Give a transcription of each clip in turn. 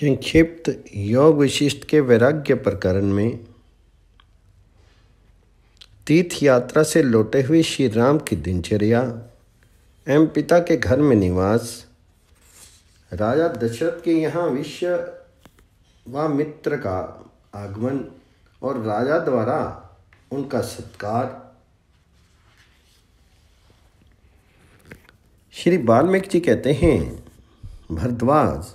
संक्षिप्त योग विशिष्ट के वैराग्य प्रकरण में तीर्थ यात्रा से लौटे हुए श्री राम की दिनचर्या एवं पिता के घर में निवास राजा दशरथ के यहाँ विश्व व मित्र का आगमन और राजा द्वारा उनका सत्कार श्री वाल्मीकि जी कहते हैं भरद्वाज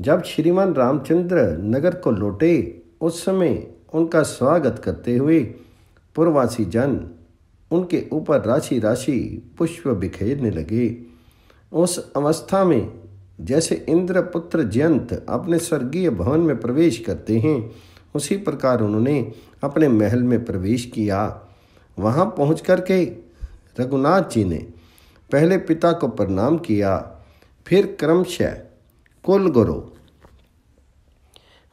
जब श्रीमान रामचंद्र नगर को लौटे उस समय उनका स्वागत करते हुए पूर्ववासी जन उनके ऊपर राशि राशि पुष्प बिखेरने लगे उस अवस्था में जैसे इंद्रपुत्र जयंत अपने स्वर्गीय भवन में प्रवेश करते हैं उसी प्रकार उन्होंने अपने महल में प्रवेश किया वहाँ पहुँच के रघुनाथ जी ने पहले पिता को प्रणाम किया फिर क्रमशः कुल गुरु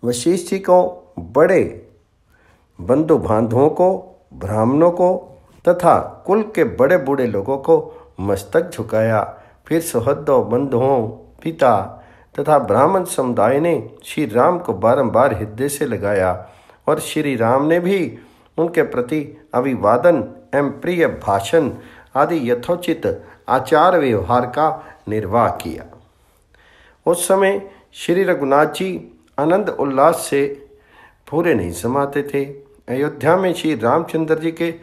वशिष्ठ जी को बड़े बंधु बांधुओं को ब्राह्मणों को तथा कुल के बड़े बूढ़े लोगों को मस्तक झुकाया फिर सुहदों बंधुओं पिता तथा ब्राह्मण समुदाय ने श्री राम को बारंबार हृदय से लगाया और श्री राम ने भी उनके प्रति अभिवादन एवं प्रिय भाषण आदि यथोचित आचार व्यवहार का निर्वाह किया उस समय श्री रघुनाथ जी आनंद उल्लास से पूरे नहीं समाते थे अयोध्या में श्री रामचंद्र जी के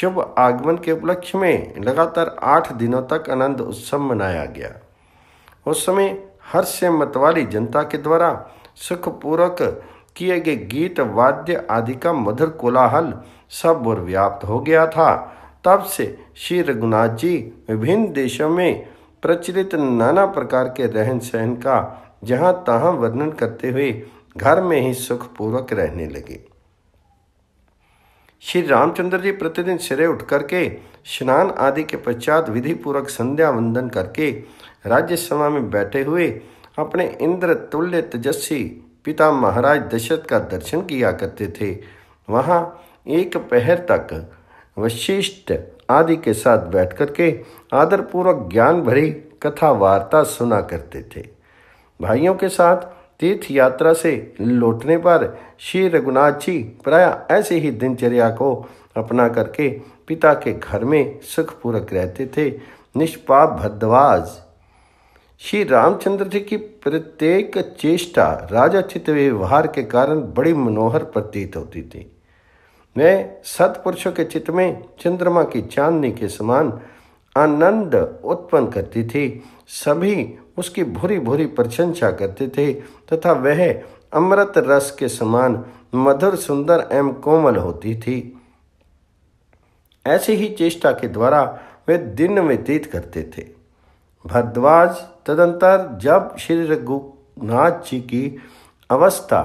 शुभ आगमन के उपलक्ष्य में लगातार आठ दिनों तक आनंद उत्सव मनाया गया उस समय हर से मतवाली जनता के द्वारा सुखपूर्वक किए गए गीत वाद्य आदि का मधुर कोलाहल सब और व्याप्त हो गया था तब से श्री रघुनाथ जी विभिन्न देशों में प्रचलित नाना प्रकार के रहन सहन का जहां तहां वर्णन करते हुए घर में ही सुखपूर्वक रहने लगे श्री रामचंद्र जी प्रतिदिन सिरे उठ करके स्नान आदि के पश्चात विधि पूर्वक संध्या वंदन करके राज्यसभा में बैठे हुए अपने इंद्र तुल्य तेजस्वी पिता महाराज दशरथ का दर्शन किया करते थे वहाँ एक पहर तक वशिष्ठ आदि के साथ बैठकर के आदरपूर्वक ज्ञान भरी कथा वार्ता सुना करते थे भाइयों के साथ तीर्थ यात्रा से लौटने पर श्री रघुनाथ जी प्राय ऐसे ही दिनचर्या को अपना करके पिता के घर में सुखपूर्वक रहते थे निष्पाप भद्वाज श्री रामचंद्र जी की प्रत्येक चेष्टा राजा चित्त व्यवहार के कारण बड़ी मनोहर प्रतीत होती थी मैं सत्पुरुषों के चित्त में चंद्रमा की चांदनी के समान आनंद उत्पन्न करती थी सभी उसकी भूरी भूरी प्रशंसा करते थे तथा वह अमृत रस के समान मधुर सुंदर एवं कोमल होती थी ऐसी ही चेष्टा के द्वारा वे दिन व्यतीत करते थे भरद्वाज तदंतर जब श्री रघुनाथ जी की अवस्था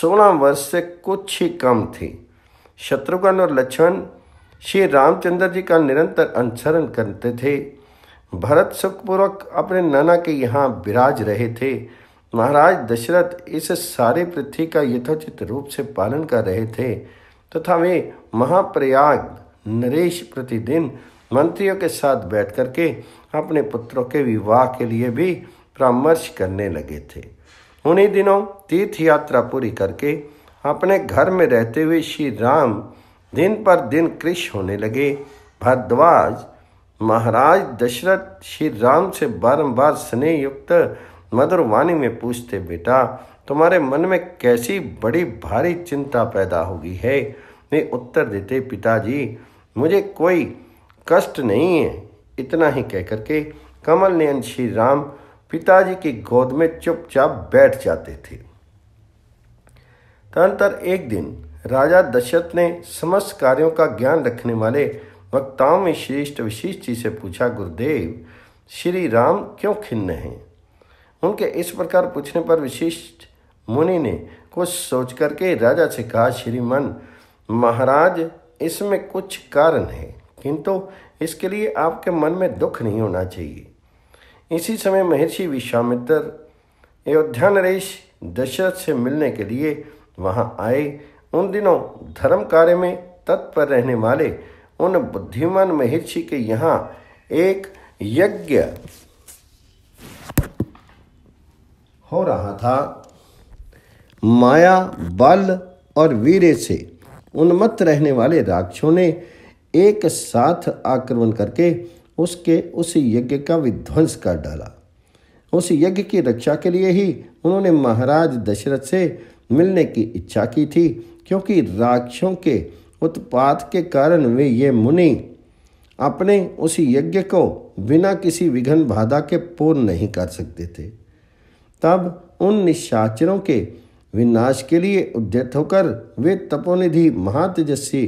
सोलह वर्ष से कुछ ही कम थी शत्रुघ्न और लक्ष्मण श्री रामचंद्र जी का निरंतर अनुसरण करते थे भरत सुखपूर्वक अपने नाना के यहाँ विराज रहे थे महाराज दशरथ इस सारे पृथ्वी का यथोचित रूप से पालन कर रहे थे तथा तो वे महाप्रयाग नरेश प्रतिदिन मंत्रियों के साथ बैठ करके अपने पुत्रों के विवाह के लिए भी परामर्श करने लगे थे उन्हीं दिनों तीर्थ यात्रा पूरी करके अपने घर में रहते हुए श्री राम दिन पर दिन कृष होने लगे भरद्वाज महाराज दशरथ श्री राम से बारंबार स्नेह युक्त मधुर वाणी में पूछते बेटा तुम्हारे मन में कैसी बड़ी भारी चिंता पैदा होगी है वे उत्तर देते पिताजी मुझे कोई कष्ट नहीं है इतना ही कहकर के कमल नयन श्री राम पिताजी की गोद में चुपचाप बैठ जाते थे तदनंतर एक दिन राजा दशरथ ने समस्त कार्यों का ज्ञान रखने वाले वक्ताओं में श्रेष्ठ विशेष जी से पूछा गुरुदेव श्री राम क्यों खिन्न हैं उनके इस प्रकार पूछने पर विशिष्ट मुनि ने कुछ सोच करके राजा से कहा श्रीमन महाराज इसमें कुछ कारण है किंतु इसके लिए आपके मन में दुख नहीं होना चाहिए इसी समय महर्षि विश्वामित्र अयोध्या नरेश दशरथ से मिलने के लिए वहां आए उन दिनों धर्म कार्य में तत्पर रहने वाले उन बुद्धिमान महर्षि के यहाँ एक यज्ञ हो रहा था माया बल और वीरे से उन्मत्त रहने वाले राक्षों ने एक साथ आक्रमण करके उसके उस यज्ञ का विध्वंस कर डाला उस यज्ञ की रक्षा के लिए ही उन्होंने महाराज दशरथ से मिलने की इच्छा की थी क्योंकि राक्षों के उत्पात के कारण वे ये मुनि अपने उस यज्ञ को बिना किसी विघन बाधा के पूर्ण नहीं कर सकते थे तब उन निशाचरों के विनाश के लिए उद्यत होकर वे तपोनिधि महातेजस्वी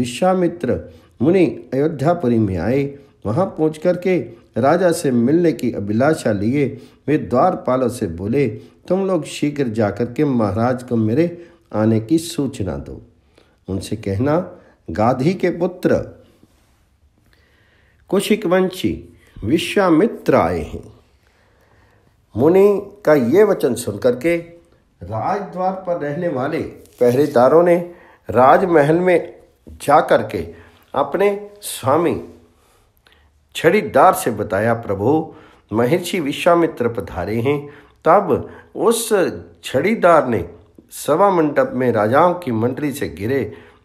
विश्वामित्र मुनि अयोध्यापुरी में आए वहाँ पहुँच के राजा से मिलने की अभिलाषा लिए वे द्वारपालों से बोले तुम लोग शीघ्र जाकर के महाराज को मेरे आने की सूचना दो उनसे कहना गाधी के पुत्र कुशिक वंशी विश्वामित्र आए हैं मुनि का ये वचन सुनकर के राजद्वार पर रहने वाले पहरेदारों ने राजमहल में जा कर के अपने स्वामी छड़ीदार से बताया प्रभु महर्षि विश्वामित्र पधारे हैं तब उस छड़ीदार ने सभा मंडप में राजाओं की मंडली से गिरे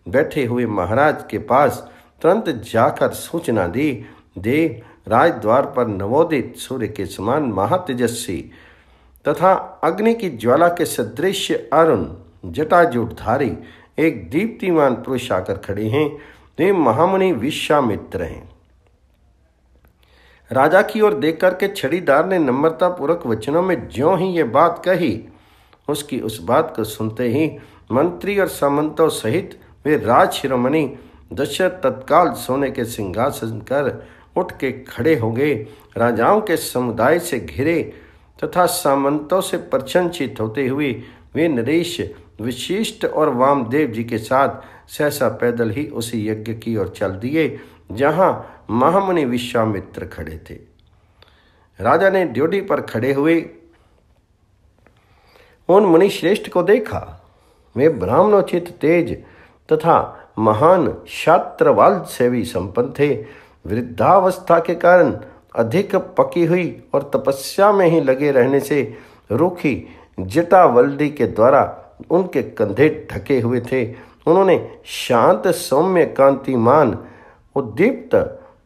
बैठे हुए महाराज के पास तुरंत जाकर सूचना दी दे राजद्वार पर नवोदित सूर्य के समान महातेजस्वी तथा अग्नि की ज्वाला के सदृश अरुण जटाजुटधारी एक दीप्तिमान पुरुष आकर खड़े हैं वे महामुनि विश्वामित्र हैं राजा की ओर देख करके छड़ीदार ने नम्रतापूर्वक वचनों में ज्यो ही ये बात कही उसकी उस बात को सुनते ही मंत्री और सामंतों सहित वे राज शिरोमणि दशरथ तत्काल सोने के सिंहासन कर उठ के खड़े हो गए राजाओं के समुदाय से घिरे तथा सामंतों से प्रचंसित होते हुए वे नरेश विशिष्ट और वामदेव जी के साथ सहसा पैदल ही उसी यज्ञ की ओर चल दिए जहां महामुनि विश्वामित्र खड़े थे राजा ने ड्यूटी पर खड़े हुए उन मुनि श्रेष्ठ को देखा वे ब्राह्मणोचित तेज तथा महान छात्रवाल सेवी संपन्न थे वृद्धावस्था के कारण अधिक पकी हुई और तपस्या में ही लगे रहने से रूखी जटावल्दी के द्वारा उनके कंधे ढके हुए थे उन्होंने शांत सौम्य कांतिमान उद्दीप्त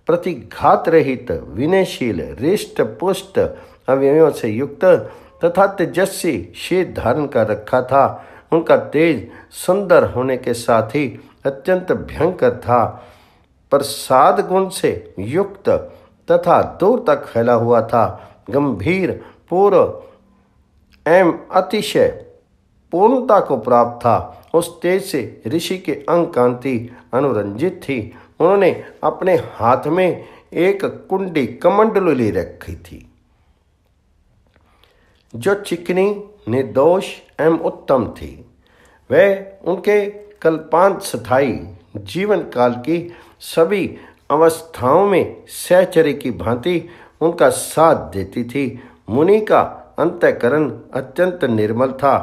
प्रतिघात रहित विनयशील रिष्ट पुष्ट अवयवों से युक्त तथा तेजस्वी शीत धारण कर रखा था उनका तेज सुंदर होने के साथ ही अत्यंत भयंकर था प्रसाद गुण से युक्त तथा दूर तक फैला हुआ था गंभीर पूर्व एवं अतिशय पूर्णता को प्राप्त था उस तेज से ऋषि के अंग कांति अनुरंजित थी उन्होंने अपने हाथ में एक कुंडी कमंडलू ले रखी थी जो चिकनी निर्दोष एवं उत्तम थी वह उनके कल्पांत स्थाई जीवन काल की सभी अवस्थाओं में सहचरी की भांति उनका साथ देती थी मुनि का अंतकरण अत्यंत निर्मल था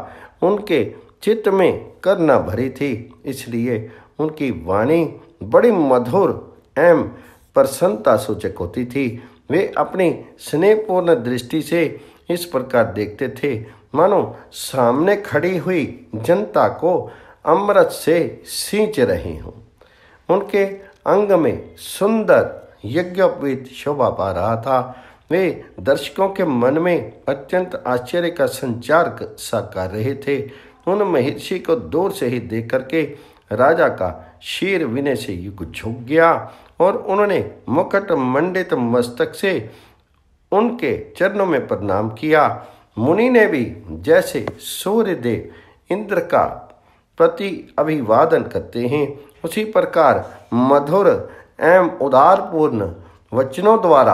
उनके चित्त में करना भरी थी इसलिए उनकी वाणी बड़ी मधुर एवं प्रसन्नता सूचक होती थी वे अपनी स्नेहपूर्ण दृष्टि से इस प्रकार देखते थे मानो सामने खड़ी हुई जनता को अमृत से सींच रहे हों उनके अंग में सुंदर यज्ञोपवीत शोभा पा रहा था वे दर्शकों के मन में अत्यंत आश्चर्य का संचार सा कर रहे थे उन महर्षि को दूर से ही देख करके राजा का शेर विनय से युग झुक गया और उन्होंने मुकट मंडित मस्तक से उनके चरणों में प्रणाम किया मुनि ने भी जैसे सूर्य देव इंद्र का प्रति अभिवादन करते हैं उसी प्रकार मधुर एवं उदारपूर्ण वचनों द्वारा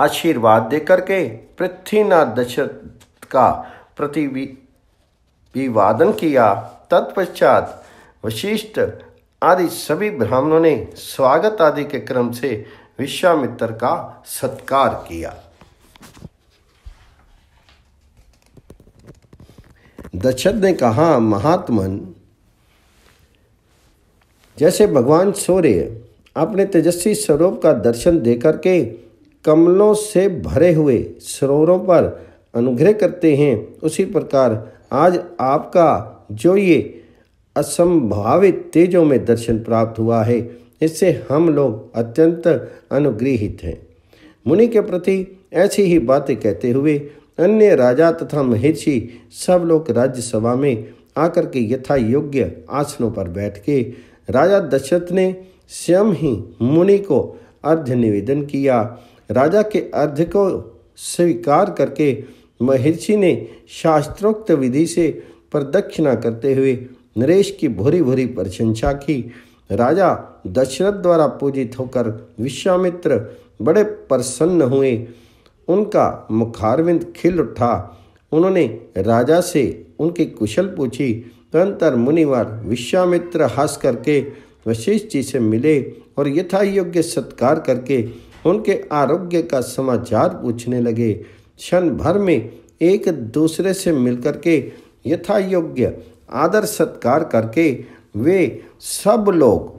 आशीर्वाद दे करके पृथ्वीनाथ दशरथ का प्रति विवादन किया तत्पश्चात वशिष्ठ आदि सभी ब्राह्मणों ने स्वागत आदि के क्रम से विश्वामित्र का सत्कार किया दशरथ ने कहा महात्मन जैसे भगवान सूर्य अपने तेजस्वी स्वरूप का दर्शन देकर के कमलों से भरे हुए सरोवरों पर अनुग्रह करते हैं उसी प्रकार आज आपका जो ये असंभावित तेजों में दर्शन प्राप्त हुआ है इससे हम लोग अत्यंत अनुग्रहित हैं मुनि के प्रति ऐसी ही बातें कहते हुए अन्य राजा तथा महर्षि सब लोग राज्यसभा में आकर के यथा योग्य आसनों पर बैठ के राजा दशरथ ने स्वयं ही मुनि को अर्ध निवेदन किया राजा के अर्ध को स्वीकार करके महर्षि ने शास्त्रोक्त विधि से प्रदक्षिणा करते हुए नरेश की भोरी भोरी प्रशंसा की राजा दशरथ द्वारा पूजित होकर विश्वामित्र बड़े प्रसन्न हुए उनका मुखारविंद खिल उठा उन्होंने राजा से उनकी कुशल पूछी तंतर मुनिवर विश्वामित्र हास करके वशिष्ठ जी से मिले और यथा योग्य सत्कार करके उनके आरोग्य का समाचार पूछने लगे क्षण भर में एक दूसरे से मिलकर के यथा योग्य आदर सत्कार करके वे सब लोग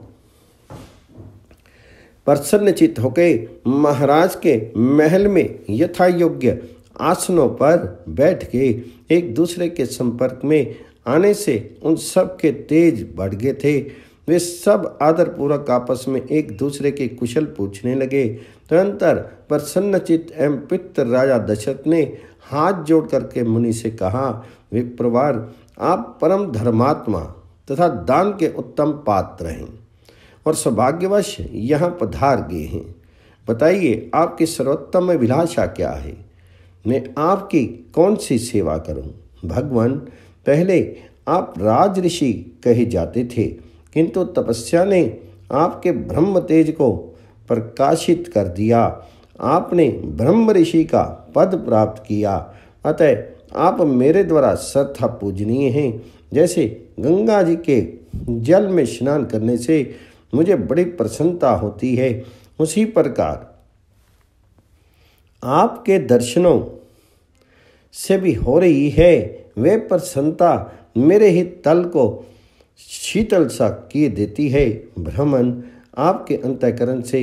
प्रसन्नचित होकर महाराज के महल में यथा योग्य आसनों पर बैठ के एक दूसरे के संपर्क में आने से उन सब के तेज बढ़ गए थे वे सब आदरपूर्वक आपस में एक दूसरे के कुशल पूछने लगे तदंतर प्रसन्नचित एवं पित्र राजा दशरथ ने हाथ जोड़ करके मुनि से कहा विप्रवार आप परम धर्मात्मा तथा दान के उत्तम पात्र हैं और सौभाग्यवश यहाँ पधार गए हैं बताइए आपकी सर्वोत्तम अभिलाषा क्या है मैं आपकी कौन सी सेवा करूं? भगवान पहले आप राज ऋषि कहे जाते थे किंतु तपस्या ने आपके ब्रह्म तेज को प्रकाशित कर दिया आपने ब्रह्म ऋषि का पद प्राप्त किया अतः आप मेरे द्वारा श्रद्धा पूजनीय हैं जैसे गंगा जी के जल में स्नान करने से मुझे बड़ी प्रसन्नता होती है उसी प्रकार आपके दर्शनों से भी हो रही है वे प्रसन्नता मेरे ही तल को शीतल सा किए देती है भ्रमण आपके अंतकरण से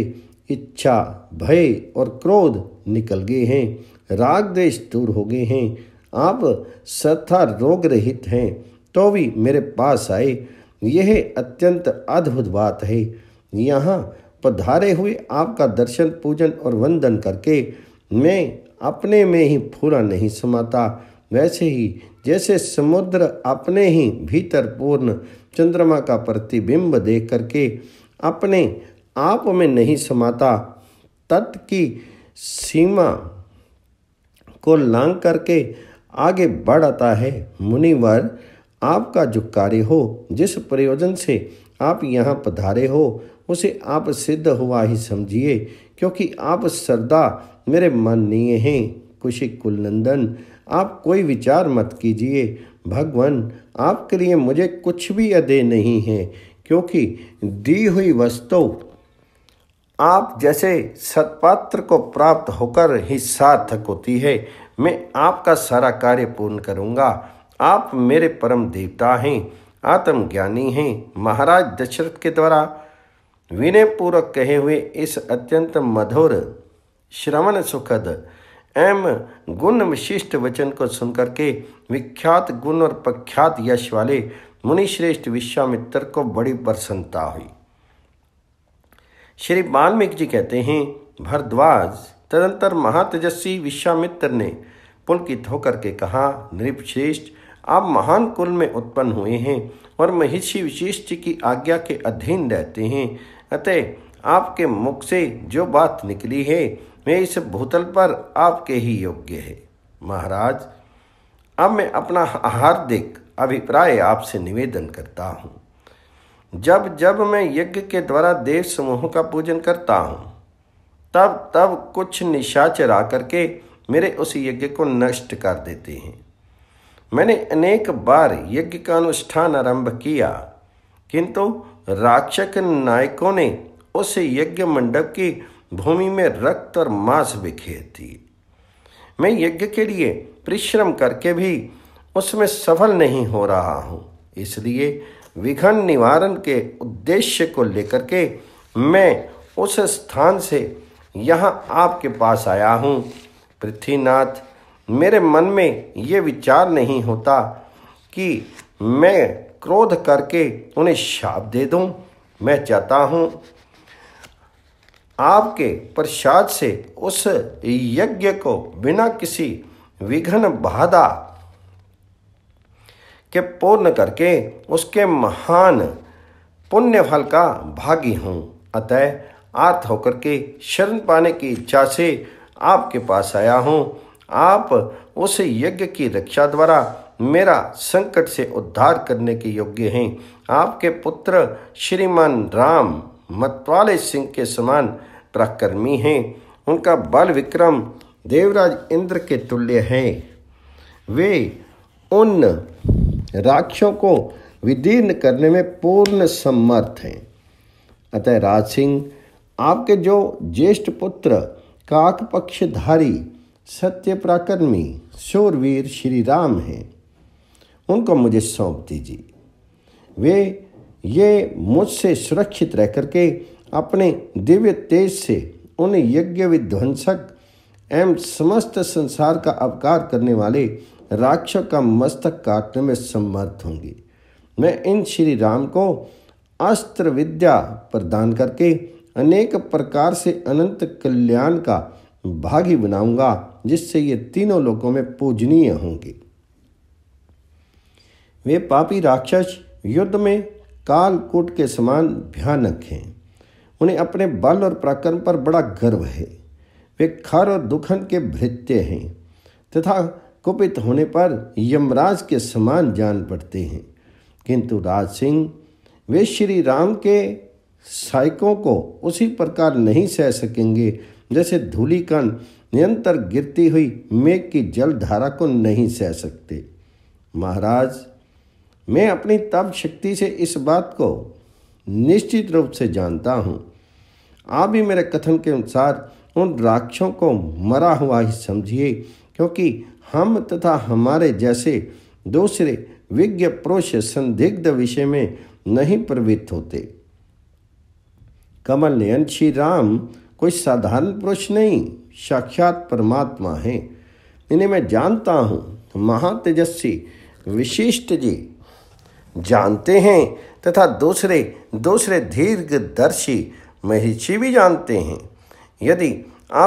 इच्छा भय और क्रोध निकल गए हैं राग द्वेष दूर हो गए हैं आप श्रद्धा रोग रहित हैं तो भी मेरे पास आए यह अत्यंत अद्भुत बात है यहाँ पधारे हुए आपका दर्शन पूजन और वंदन करके मैं अपने में ही पूरा नहीं समाता वैसे ही जैसे समुद्र अपने ही भीतर पूर्ण चंद्रमा का प्रतिबिंब देख करके अपने आप में नहीं समाता तत् की सीमा को लांग करके आगे बढ़ता है मुनिवर आपका जो कार्य हो जिस प्रयोजन से आप यहाँ पधारे हो उसे आप सिद्ध हुआ ही समझिए क्योंकि आप सरदा मेरे माननीय हैं खुशी कुलनंदन आप कोई विचार मत कीजिए भगवान आपके लिए मुझे कुछ भी अदे नहीं है क्योंकि दी हुई वस्तु आप जैसे सत्पात्र को प्राप्त होकर ही सार्थक होती है मैं आपका सारा कार्य पूर्ण करूँगा आप मेरे परम देवता हैं आत्मज्ञानी हैं महाराज दशरथ के द्वारा विनय पूर्वक कहे हुए इस अत्यंत मधुर श्रवण सुखद एम गुण विशिष्ट वचन को सुनकर के विख्यात गुण और प्रख्यात यश वाले मुनिश्रेष्ठ विश्वामित्र को बड़ी प्रसन्नता हुई श्री वाल्मीकि जी कहते हैं भरद्वाज तदंतर महातेजस्वी विश्वामित्र ने पुलकित होकर के कहा नृपश्रेष्ठ आप महान कुल में उत्पन्न हुए हैं और महिषी विशिष्ट की आज्ञा के अधीन रहते हैं अतः आपके मुख से जो बात निकली है वे इस भूतल पर आपके ही योग्य है महाराज अब मैं अपना हार्दिक अभिप्राय आपसे निवेदन करता हूँ जब जब मैं यज्ञ के द्वारा देव समूह का पूजन करता हूँ तब तब कुछ निशा चरा करके मेरे उस यज्ञ को नष्ट कर देते हैं मैंने अनेक बार यज्ञ का अनुष्ठान आरंभ किया किंतु राक्षक नायकों ने उस यज्ञ मंडप की भूमि में रक्त और मांस बिखेर दिए मैं यज्ञ के लिए परिश्रम करके भी उसमें सफल नहीं हो रहा हूँ इसलिए विघन निवारण के उद्देश्य को लेकर के मैं उस स्थान से यहाँ आपके पास आया हूँ पृथ्वीनाथ मेरे मन में ये विचार नहीं होता कि मैं क्रोध करके उन्हें शाप दे दूँ मैं चाहता हूँ आपके प्रसाद से उस यज्ञ को बिना किसी विघ्न बाधा के पूर्ण करके उसके महान पुण्य फल का भागी हूँ अतः आर्थ होकर के शरण पाने की इच्छा से आपके पास आया हूँ आप उस यज्ञ की रक्षा द्वारा मेरा संकट से उद्धार करने के योग्य हैं आपके पुत्र श्रीमान राम मतवाले सिंह के समान प्रकर्मी हैं उनका बल विक्रम देवराज इंद्र के तुल्य हैं वे उन राक्षों को विदीर्ण करने में पूर्ण समर्थ हैं अतः राज सिंह आपके जो ज्येष्ठ पुत्र काकपक्षधारी सत्य प्राकर्मी शौरवीर श्री राम हैं उनको मुझे सौंप दीजिए वे ये मुझसे सुरक्षित रह करके अपने दिव्य तेज से उन यज्ञ विध्वंसक एवं समस्त संसार का अपकार करने वाले राक्षस का मस्तक काटने में समर्थ होंगे मैं इन श्री राम को अस्त्र विद्या प्रदान करके अनेक प्रकार से अनंत कल्याण का भागी बनाऊंगा जिससे ये तीनों लोकों में पूजनीय होंगे वे पापी राक्षस युद्ध में कालकूट के समान भयानक हैं उन्हें अपने बल और पराक्रम पर बड़ा गर्व है वे खर और दुखन के भृत्य हैं तथा कुपित होने पर यमराज के समान जान पड़ते हैं किंतु राज सिंह वे श्री राम के साइकों को उसी प्रकार नहीं सह सकेंगे जैसे धूलिकण निरंतर गिरती हुई मेघ की जल धारा को नहीं सह सकते महाराज मैं अपनी तप शक्ति से इस बात को निश्चित रूप से जानता हूँ आप भी मेरे कथन के अनुसार उन राक्षों को मरा हुआ ही समझिए क्योंकि हम तथा हमारे जैसे दूसरे विज्ञ पुरुष संदिग्ध विषय में नहीं प्रवृत्त होते कमल नयन श्री राम कोई साधारण पुरुष नहीं साक्षात परमात्मा है इन्हें मैं जानता हूँ महातेजस्वी विशिष्ट जी जानते हैं तथा दूसरे दूसरे दीर्घदर्शी महिषी भी जानते हैं यदि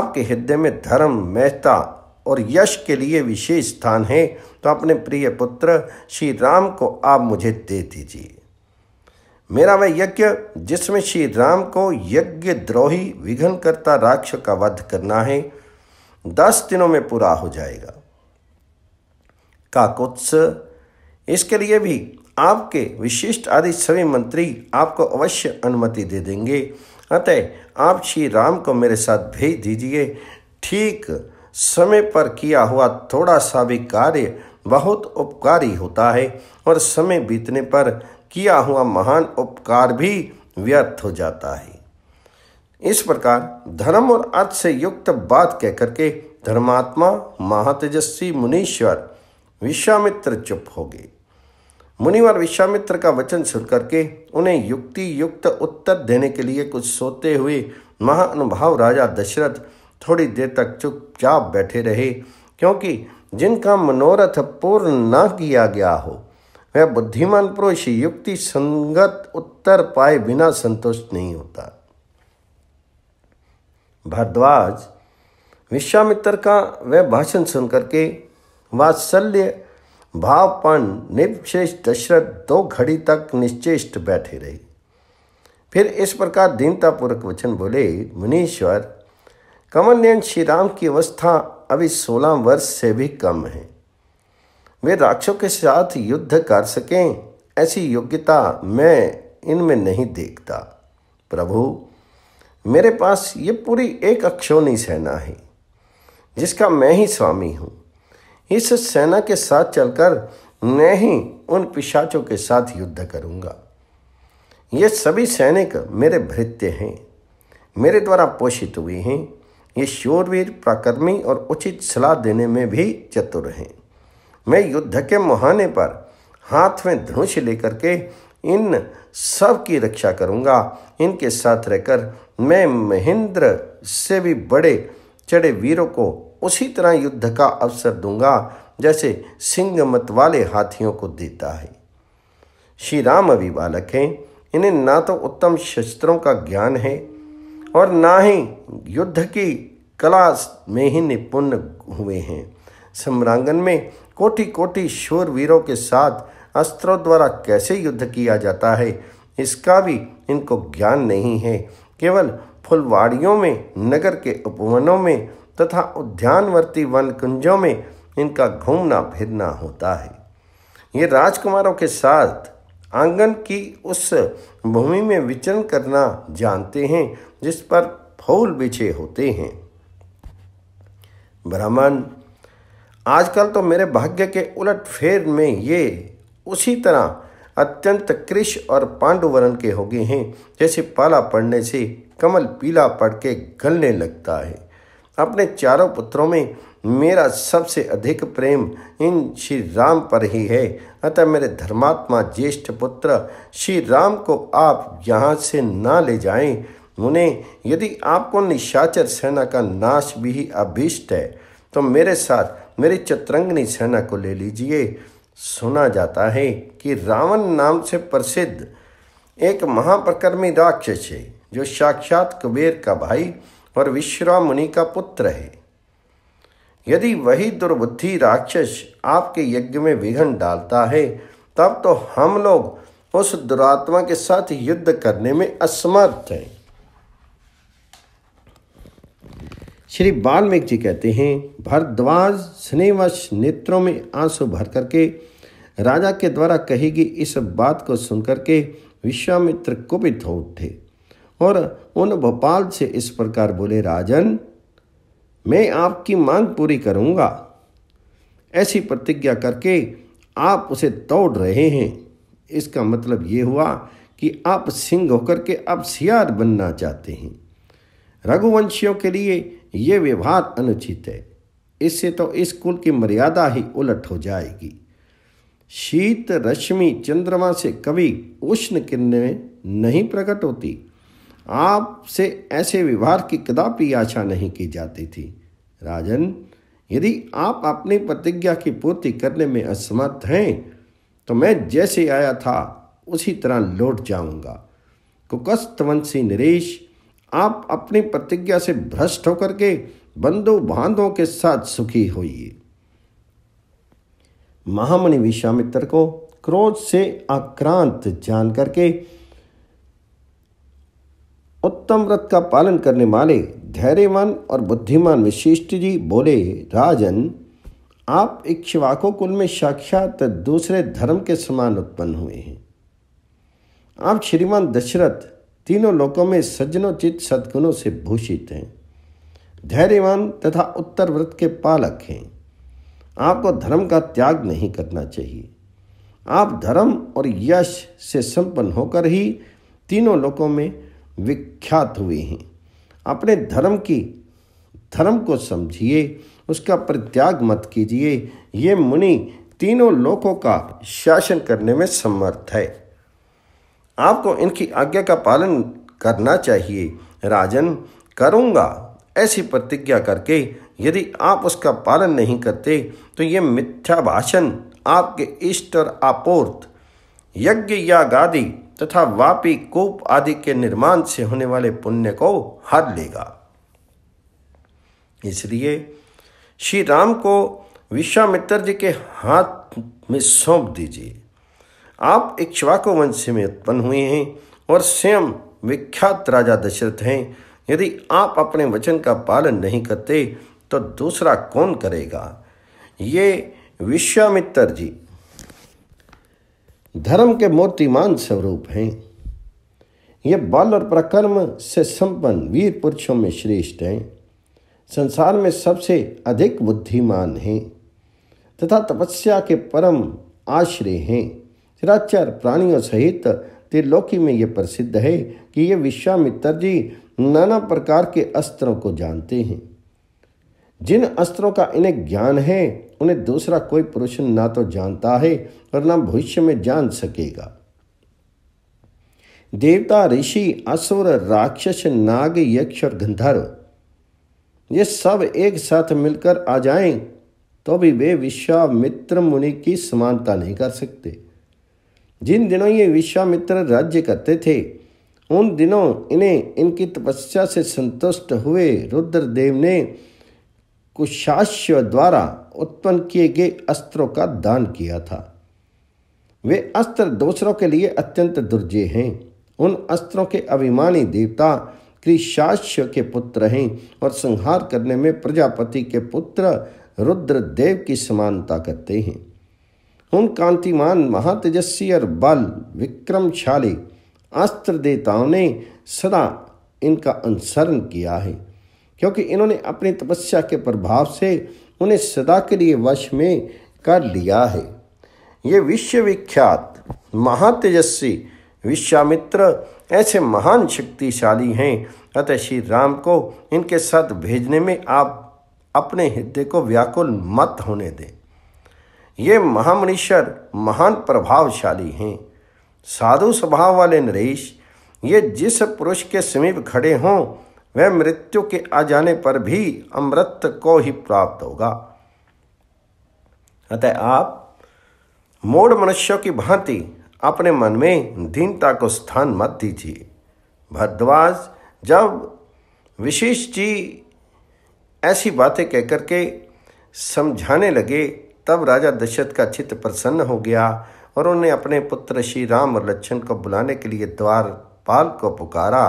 आपके हृदय में धर्म मेहता और यश के लिए विशेष स्थान है तो अपने प्रिय पुत्र श्री राम को आप मुझे दे दीजिए मेरा वह यज्ञ जिसमें श्री राम को यज्ञ द्रोही विघन करता राक्ष का वध करना है दस दिनों में पूरा हो जाएगा काकुत्स इसके लिए भी आपके विशिष्ट आदि सभी मंत्री आपको अवश्य अनुमति दे देंगे अतः आप श्री राम को मेरे साथ भेज दीजिए ठीक समय पर किया हुआ थोड़ा सा भी कार्य बहुत उपकारी होता है और समय बीतने पर किया हुआ महान उपकार भी व्यर्थ हो जाता है इस प्रकार धर्म और अर्थ से युक्त बात कहकर के धर्मात्मा महातेजस्वी मुनीश्वर विश्वामित्र चुप हो गए मुनिवर विश्वामित्र का वचन सुन करके उन्हें युक्ति युक्त उत्तर देने के लिए कुछ सोते हुए महानुभाव राजा दशरथ थोड़ी देर तक चुपचाप बैठे रहे क्योंकि जिनका मनोरथ पूर्ण न किया गया हो वह बुद्धिमान पुरुष युक्ति संगत उत्तर पाए बिना संतुष्ट नहीं होता भारद्वाज विश्वामित्र का वह भाषण सुनकर के वात्सल्य भावपन निपश्रेष्ठ दशरथ दो घड़ी तक निश्चेष्ट बैठे रहे फिर इस प्रकार दीनतापूर्वक वचन बोले मुनीश्वर कमलयन श्री राम की अवस्था अभी सोलह वर्ष से भी कम है वे राक्षों के साथ युद्ध कर सकें ऐसी योग्यता मैं इनमें नहीं देखता प्रभु मेरे पास ये पूरी एक अक्षोणी सेना है जिसका मैं ही स्वामी हूँ इस सेना के साथ चलकर मैं ही उन पिशाचों के साथ युद्ध करूँगा ये सभी सैनिक मेरे भृत्य हैं मेरे द्वारा पोषित हुए हैं ये शूरवीर प्राकर्मी और उचित सलाह देने में भी चतुर हैं मैं युद्ध के मुहाने पर हाथ में धनुष लेकर के इन सब की रक्षा करूंगा इनके साथ रहकर मैं महेंद्र से भी बड़े चढ़े वीरों को उसी तरह युद्ध का अवसर दूंगा जैसे सिंह मत वाले हाथियों को देता है श्री राम अभी बालक हैं इन्हें ना तो उत्तम शस्त्रों का ज्ञान है और ना ही युद्ध की कला में ही निपुण हुए हैं सम्रांगन में कोटि कोटि शोर वीरों के साथ अस्त्रों द्वारा कैसे युद्ध किया जाता है इसका भी इनको ज्ञान नहीं है केवल फुलवाड़ियों में नगर के उपवनों में तथा उद्यानवर्ती वन कुंजों में इनका घूमना फिरना होता है ये राजकुमारों के साथ आंगन की उस भूमि में विचरण करना जानते हैं जिस पर फूल बिछे होते हैं ब्राह्मण आजकल तो मेरे भाग्य के उलट फेर में ये उसी तरह अत्यंत कृष और पांडुवरण के हो गए हैं जैसे पाला पड़ने से कमल पीला पड़ के गलने लगता है अपने चारों पुत्रों में मेरा सबसे अधिक प्रेम इन श्री राम पर ही है अतः मेरे धर्मात्मा ज्येष्ठ पुत्र श्री राम को आप यहाँ से ना ले जाएं उन्हें यदि आपको निशाचर सेना का नाश भी अभीष्ट है तो मेरे साथ मेरे चतरंगनी सेना को ले लीजिए सुना जाता है कि रावण नाम से प्रसिद्ध एक महाप्रकर्मी राक्षस है जो साक्षात कुबेर का भाई और विश्रा मुनि का पुत्र है यदि वही दुर्बुद्धि राक्षस आपके यज्ञ में विघन डालता है तब तो हम लोग उस दुरात्मा के साथ युद्ध करने में असमर्थ हैं श्री वाल्मीकि जी कहते हैं भरद्वाज स्नेवश नेत्रों में आंसू भर करके राजा के द्वारा कही गई इस बात को सुनकर के विश्वामित्र कुपित हो उठे और उन भोपाल से इस प्रकार बोले राजन मैं आपकी मांग पूरी करूंगा ऐसी प्रतिज्ञा करके आप उसे तोड़ रहे हैं इसका मतलब ये हुआ कि आप सिंह होकर के अब सियार बनना चाहते हैं रघुवंशियों के लिए ये व्यवहार अनुचित है इससे तो इस कुल की मर्यादा ही उलट हो जाएगी शीत रश्मि चंद्रमा से कभी उष्ण किरण में नहीं प्रकट होती आपसे ऐसे व्यवहार की कदापि आशा नहीं की जाती थी राजन यदि आप अपनी प्रतिज्ञा की पूर्ति करने में असमर्थ हैं तो मैं जैसे आया था उसी तरह लौट जाऊंगा कुकस्तवंशी नरेश आप अपनी प्रतिज्ञा से भ्रष्ट होकर के बंधु बांधों के साथ सुखी होइए महामणि विश्वामित्र को क्रोध से आक्रांत जान करके उत्तम व्रत का पालन करने वाले धैर्यवान और बुद्धिमान विशिष्ट जी बोले राजन आप इक्ष्वाको कुल में साक्षात दूसरे धर्म के समान उत्पन्न हुए हैं आप श्रीमान दशरथ तीनों लोकों में सज्जनोचित सद्गुणों से भूषित हैं धैर्यवान तथा उत्तर व्रत के पालक हैं आपको धर्म का त्याग नहीं करना चाहिए आप धर्म और यश से संपन्न होकर ही तीनों लोकों में विख्यात हुए हैं अपने धर्म की धर्म को समझिए उसका परित्याग मत कीजिए ये मुनि तीनों लोकों का शासन करने में समर्थ है आपको इनकी आज्ञा का पालन करना चाहिए राजन करूंगा ऐसी प्रतिज्ञा करके यदि आप उसका पालन नहीं करते तो ये मिथ्या भाषण आपके इष्ट और आपूर्त यज्ञ या गादी तथा वापी कूप आदि के निर्माण से होने वाले पुण्य को हर लेगा इसलिए श्री राम को विश्वामित्र जी के हाथ में सौंप दीजिए आप इक्ष्वाकु वंश में उत्पन्न हुए हैं और स्वयं विख्यात राजा दशरथ हैं यदि आप अपने वचन का पालन नहीं करते तो दूसरा कौन करेगा ये विश्वामित्र जी धर्म के मूर्तिमान स्वरूप हैं ये बल और प्रकर्म से संपन्न वीर पुरुषों में श्रेष्ठ हैं संसार में सबसे अधिक बुद्धिमान हैं तथा तपस्या के परम आश्रय हैं चराचर प्राणियों सहित त्रिलोकी में ये प्रसिद्ध है कि ये विश्वामित्र जी नाना प्रकार के अस्त्रों को जानते हैं जिन अस्त्रों का इन्हें ज्ञान है उन्हें दूसरा कोई पुरुष ना तो जानता है और ना भविष्य में जान सकेगा देवता ऋषि असुर राक्षस नाग यक्ष और गंधर्व ये सब एक साथ मिलकर आ जाएं तो भी वे विश्वामित्र मुनि की समानता नहीं कर सकते जिन दिनों ये विश्वामित्र राज्य करते थे उन दिनों इन्हें इनकी तपस्या से संतुष्ट हुए रुद्रदेव ने कुशाश्व द्वारा उत्पन्न किए गए अस्त्रों का दान किया था वे अस्त्र दूसरों के लिए अत्यंत दुर्जय हैं उन अस्त्रों के अभिमानी देवता कृषाश्य के पुत्र हैं और संहार करने में प्रजापति के पुत्र रुद्रदेव की समानता करते हैं उन कांतिमान महातेजस्वी और बल विक्रमशाली अस्त्र देवताओं ने सदा इनका अनुसरण किया है क्योंकि इन्होंने अपनी तपस्या के प्रभाव से उन्हें सदा के लिए वश में कर लिया है ये विश्वविख्यात महातेजस्वी विश्वामित्र ऐसे महान शक्तिशाली हैं अतः श्री राम को इनके साथ भेजने में आप अपने हृदय को व्याकुल मत होने दें ये महामनीश्वर महान प्रभावशाली हैं साधु स्वभाव वाले नरेश ये जिस पुरुष के समीप खड़े हों वह मृत्यु के आ जाने पर भी अमृत को ही प्राप्त होगा अतः आप मूड मनुष्यों की भांति अपने मन में दीनता को स्थान मत दीजिए भरद्वाज जब विशेष जी ऐसी बातें कहकर के समझाने लगे तब राजा दशरथ का चित्त प्रसन्न हो गया और उन्होंने अपने पुत्र श्री राम और लक्ष्मण को बुलाने के लिए द्वारपाल को पुकारा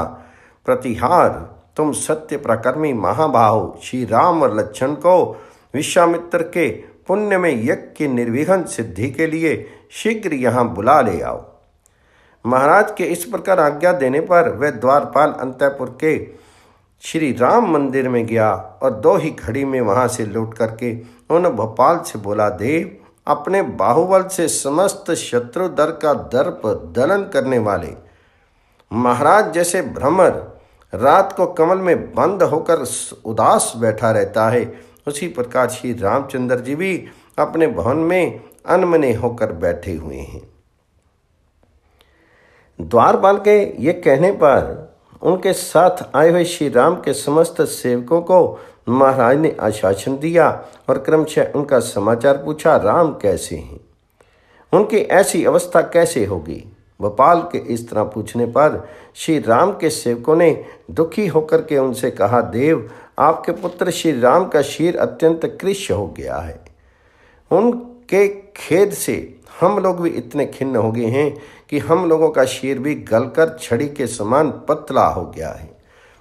प्रतिहार तुम सत्य प्रकर्मी महाबाहु श्री राम और लक्ष्मण को विश्वामित्र के पुण्य में यज्ञ की निर्विघन सिद्धि के लिए शीघ्र यहाँ बुला ले आओ महाराज के इस प्रकार आज्ञा देने पर वह द्वारपाल अंतपुर के श्री राम मंदिर में गया और दो ही घड़ी में वहां से लौट करके उन्होंने भोपाल से बोला देव अपने बाहुबल से समस्त शत्रु दर का दर्प दलन करने वाले महाराज जैसे भ्रमर रात को कमल में बंद होकर उदास बैठा रहता है उसी प्रकार श्री रामचंद्र जी भी अपने भवन में अनमने होकर बैठे हुए हैं द्वारपाल के ये कहने पर उनके साथ आए हुए श्री राम के समस्त सेवकों को महाराज ने आश्वासन दिया और क्रमशः उनका समाचार पूछा राम कैसे हैं उनकी ऐसी अवस्था कैसे होगी भोपाल के इस तरह पूछने पर श्री राम के सेवकों ने दुखी होकर के उनसे कहा देव आपके पुत्र श्री राम का शीर अत्यंत कृष्य हो गया है उन के खेद से हम लोग भी इतने खिन्न हो गए हैं कि हम लोगों का शेर भी गलकर छड़ी के समान पतला हो गया है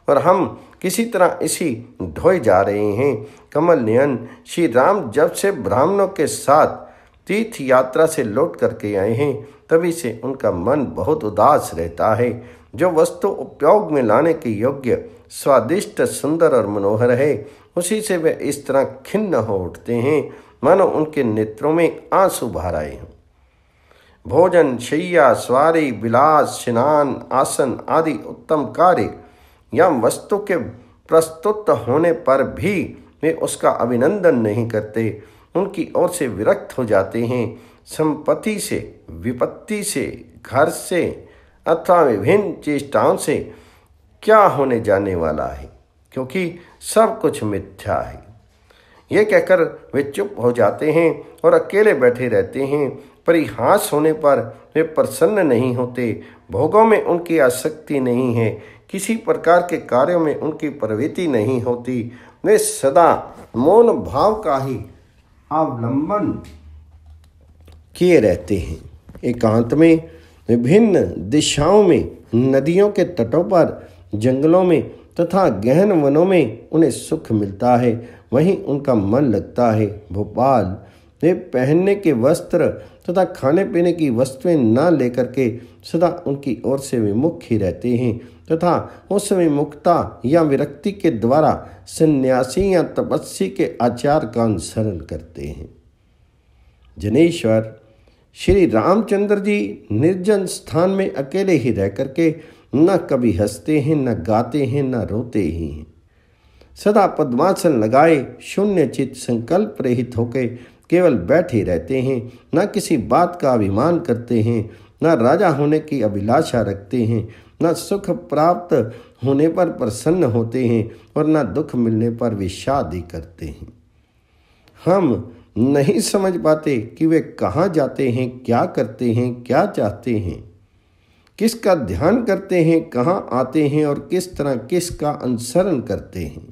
और हम किसी तरह इसी ढोए जा रहे हैं कमल नयन श्री राम जब से ब्राह्मणों के साथ तीर्थ यात्रा से लौट करके आए हैं तभी से उनका मन बहुत उदास रहता है जो वस्तु उपयोग में लाने के योग्य स्वादिष्ट सुंदर और मनोहर है उसी से वे इस तरह खिन्न हो उठते हैं मानो उनके नेत्रों में आंसू भर आए हों भोजन शैया स्वारी विलास स्नान आसन आदि उत्तम कार्य या वस्तु के प्रस्तुत होने पर भी वे उसका अभिनंदन नहीं करते उनकी ओर से विरक्त हो जाते हैं संपत्ति से विपत्ति से घर से अथवा विभिन्न चेष्टाओं से क्या होने जाने वाला है क्योंकि सब कुछ मिथ्या है ये कहकर वे चुप हो जाते हैं और अकेले बैठे रहते हैं परिहास होने पर वे प्रसन्न नहीं होते भोगों में उनकी आसक्ति नहीं है किसी प्रकार के कार्यों में उनकी प्रवृत्ति नहीं होती वे सदा मौन भाव का ही अवलंबन किए रहते हैं एकांत में विभिन्न दिशाओं में नदियों के तटों पर जंगलों में तथा गहन वनों में उन्हें सुख मिलता है वहीं उनका मन लगता है भोपाल वे पहनने के वस्त्र तथा खाने पीने की वस्तुएं न लेकर के सदा उनकी ओर से विमुख ही रहते हैं तथा उस विमुखता या विरक्ति के द्वारा सन्यासी या तपस्वी के आचार का अनुसरण करते हैं जनेश्वर श्री रामचंद्र जी निर्जन स्थान में अकेले ही रह करके न कभी हंसते हैं न गाते हैं न रोते ही हैं सदा पद्मासन लगाए शून्य चित संकल्प रहित होकर केवल बैठे रहते हैं न किसी बात का अभिमान करते हैं न राजा होने की अभिलाषा रखते हैं न सुख प्राप्त होने पर प्रसन्न होते हैं और न दुख मिलने पर विषादी करते हैं हम नहीं समझ पाते कि वे कहाँ जाते हैं क्या करते हैं क्या चाहते हैं किसका ध्यान करते हैं कहाँ आते हैं और किस तरह किसका अनुसरण करते हैं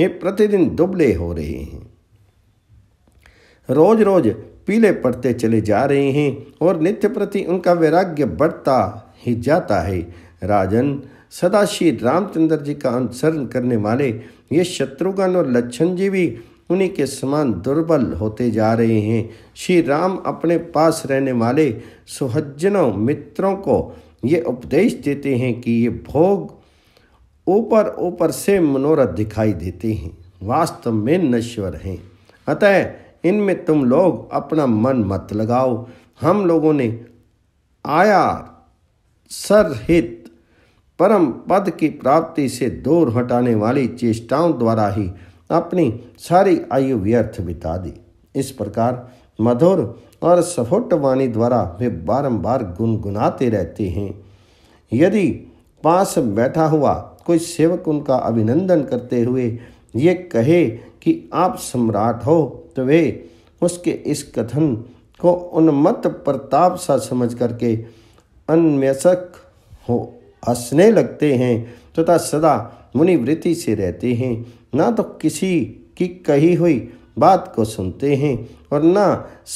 ये प्रतिदिन दुबले हो रहे हैं रोज रोज पीले पड़ते चले जा रहे हैं और नित्य प्रति उनका वैराग्य बढ़ता ही जाता है राजन सदा श्री रामचंद्र जी का अनुसरण करने वाले ये शत्रुघ्न और लक्षण जी भी उन्हीं के समान दुर्बल होते जा रहे हैं श्री राम अपने पास रहने वाले सुहज्जनों मित्रों को ये उपदेश देते हैं कि ये भोग ऊपर ऊपर से मनोरथ दिखाई देते हैं वास्तव में नश्वर हैं अतः इनमें तुम लोग अपना मन मत लगाओ हम लोगों ने आया सरहित परम पद की प्राप्ति से दूर हटाने वाली चेष्टाओं द्वारा ही अपनी सारी आयु व्यर्थ बिता दी इस प्रकार मधुर और सफोट वाणी द्वारा वे बारंबार गुनगुनाते रहते हैं यदि पास बैठा हुआ कोई सेवक उनका अभिनंदन करते हुए ये कहे कि आप सम्राट हो तो वे उसके इस कथन को उन्मत्त प्रताप सा समझ करके अन्वेषक हो हंसने लगते हैं तथा तो सदा मुनिवृत्ति से रहते हैं ना तो किसी की कही हुई बात को सुनते हैं और ना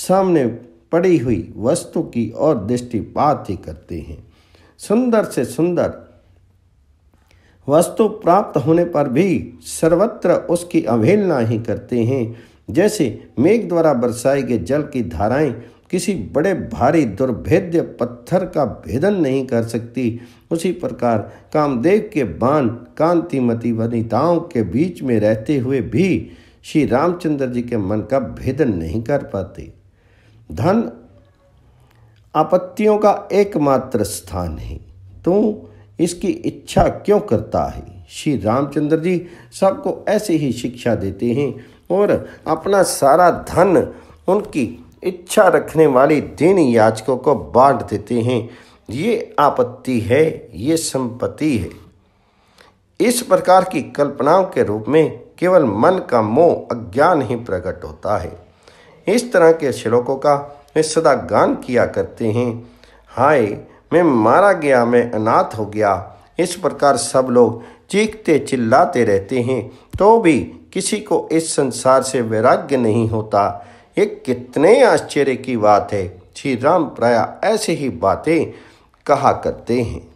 सामने पड़ी हुई वस्तु की और दृष्टिपात ही करते हैं सुंदर से सुंदर वस्तु प्राप्त होने पर भी सर्वत्र उसकी अवहेलना ही करते हैं जैसे मेघ द्वारा बरसाए गए जल की धाराएं किसी बड़े भारी दुर्भेद्य पत्थर का भेदन नहीं कर सकती उसी प्रकार कामदेव के बाण कांतिमती वनिताओं के बीच में रहते हुए भी श्री रामचंद्र जी के मन का भेदन नहीं कर पाते धन आपत्तियों का एकमात्र स्थान है तो इसकी इच्छा क्यों करता है श्री रामचंद्र जी सबको ऐसे ही शिक्षा देते हैं और अपना सारा धन उनकी इच्छा रखने वाली दीन याचकों को बांट देते हैं ये आपत्ति है ये संपत्ति है इस प्रकार की कल्पनाओं के रूप में केवल मन का मोह अज्ञान ही प्रकट होता है इस तरह के श्लोकों का वे सदा गान किया करते हैं हाय मैं मारा गया मैं अनाथ हो गया इस प्रकार सब लोग चीखते चिल्लाते रहते हैं तो भी किसी को इस संसार से वैराग्य नहीं होता ये कितने आश्चर्य की बात है श्री राम प्राय ऐसे ही बातें कहा करते हैं